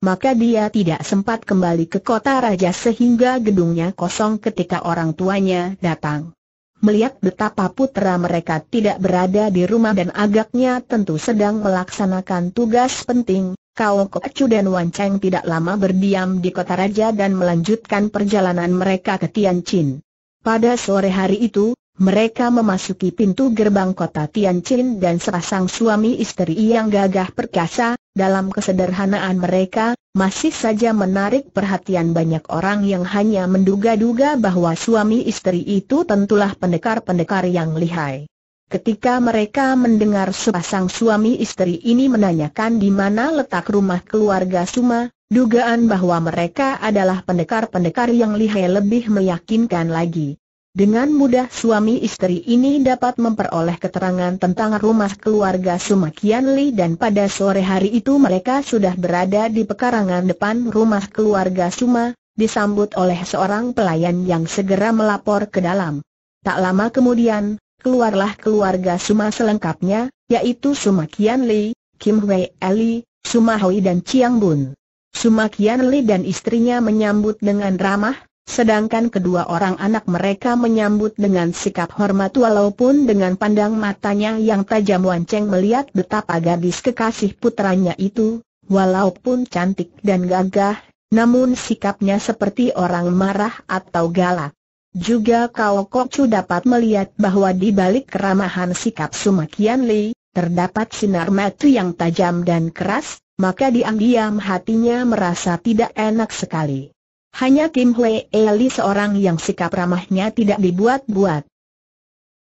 maka dia tidak sempat kembali ke kota raja sehingga gedungnya kosong ketika orang tuanya datang. Melihat betapa putra mereka tidak berada di rumah dan agaknya tentu sedang melaksanakan tugas penting, Kao Kocu dan Wan Cheng tidak lama berdiam di kota raja dan melanjutkan perjalanan mereka ke Tianjin. Pada sore hari itu, mereka memasuki pintu gerbang kota Tianjin dan sepasang suami istri yang gagah perkasa, dalam kesederhanaan mereka, masih saja menarik perhatian banyak orang yang hanya menduga-duga bahwa suami istri itu tentulah pendekar-pendekar yang lihai. Ketika mereka mendengar sepasang suami istri ini menanyakan di mana letak rumah keluarga Suma, dugaan bahwa mereka adalah pendekar-pendekar yang lihai lebih meyakinkan lagi. Dengan mudah suami istri ini dapat memperoleh keterangan tentang rumah keluarga Sumakian Li dan pada sore hari itu mereka sudah berada di pekarangan depan rumah keluarga Suma, disambut oleh seorang pelayan yang segera melapor ke dalam. Tak lama kemudian, keluarlah keluarga Suma selengkapnya, yaitu Sumakian Li, Kim Wei Eli, Suma dan Chiang Bun. Sumakian Li dan istrinya menyambut dengan ramah, Sedangkan kedua orang anak mereka menyambut dengan sikap hormat walaupun dengan pandang matanya yang tajam Wan Cheng melihat betapa gadis kekasih putranya itu, walaupun cantik dan gagah, namun sikapnya seperti orang marah atau galak. Juga Kao Kok Chu dapat melihat bahwa di balik keramahan sikap Sumakian Li, terdapat sinar mata yang tajam dan keras, maka diam-diam hatinya merasa tidak enak sekali. Hanya Kim Hwee Eli seorang yang sikap ramahnya tidak dibuat-buat.